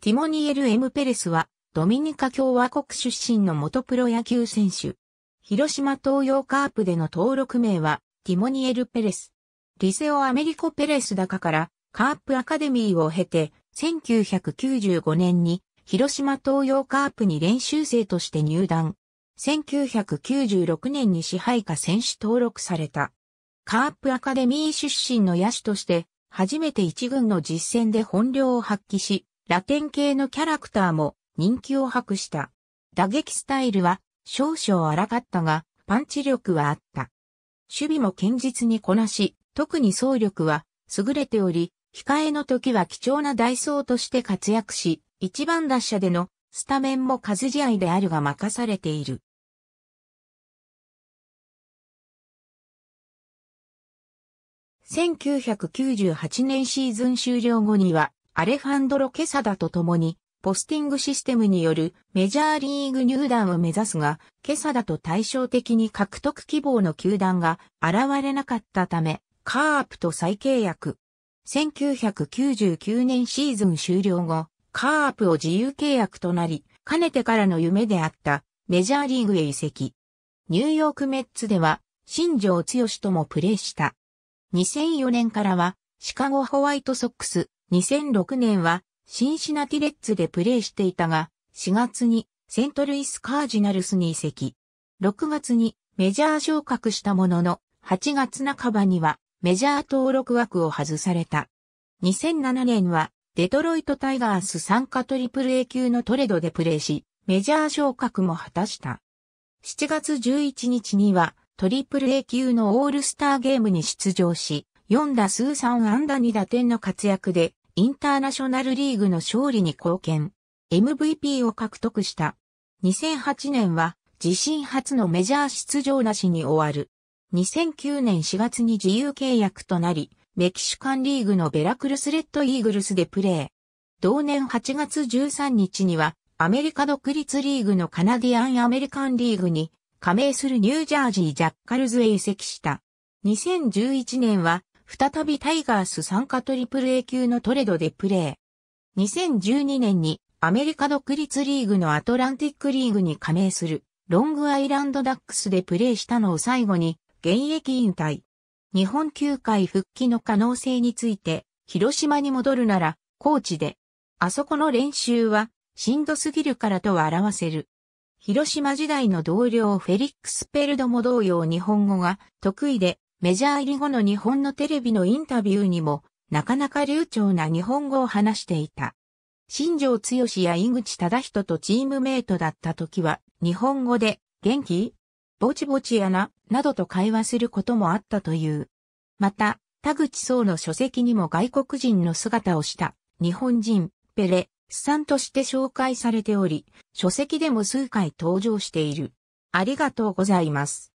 ティモニエル・エム・ペレスは、ドミニカ共和国出身の元プロ野球選手。広島東洋カープでの登録名は、ティモニエル・ペレス。リセオ・アメリコ・ペレス高から、カープアカデミーを経て、1995年に、広島東洋カープに練習生として入団。1996年に支配下選手登録された。カープアカデミー出身の野手として、初めて一軍の実戦で本領を発揮し、ラテン系のキャラクターも人気を博した。打撃スタイルは少々荒かったが、パンチ力はあった。守備も堅実にこなし、特に走力は優れており、控えの時は貴重なダイソーとして活躍し、一番打者でのスタメンも数試合であるが任されている。1998年シーズン終了後には、アレファンドロ・ケサダと共に、ポスティングシステムによるメジャーリーグ入団を目指すが、ケサダと対照的に獲得希望の球団が現れなかったため、カープと再契約。1999年シーズン終了後、カープを自由契約となり、かねてからの夢であったメジャーリーグへ移籍。ニューヨークメッツでは、新庄剛ともプレーした。2004年からは、シカゴホワイトソックス、2006年はシンシナティレッツでプレーしていたが、4月にセントルイスカージナルスに移籍。6月にメジャー昇格したものの、8月半ばにはメジャー登録枠を外された。2007年はデトロイトタイガース参加トリプル A 級のトレードでプレーし、メジャー昇格も果たした。7月11日にはトリプル A 級のオールスターゲームに出場し、4打数3安打2打点の活躍でインターナショナルリーグの勝利に貢献、MVP を獲得した。2008年は自身初のメジャー出場なしに終わる。2009年4月に自由契約となり、メキシカンリーグのベラクルスレッドイーグルスでプレー。同年8月13日には、アメリカ独立リーグのカナディアン・アメリカンリーグに加盟するニュージャージー・ジャッカルズへ移籍した。2011年は再びタイガース参加トリプル A 級のトレドでプレー。2012年にアメリカ独立リーグのアトランティックリーグに加盟するロングアイランドダックスでプレーしたのを最後に現役引退。日本球界復帰の可能性について、広島に戻るなら、コーチで。あそこの練習は、しんどすぎるからと表せる。広島時代の同僚フェリックス・ペルドも同様日本語が得意で、メジャー入り後の日本のテレビのインタビューにも、なかなか流暢な日本語を話していた。新庄剛志や井口忠人とチームメイトだった時は、日本語で、元気ぼちぼちやな、などと会話することもあったという。また、田口総の書籍にも外国人の姿をした日本人、ペレ、スさんとして紹介されており、書籍でも数回登場している。ありがとうございます。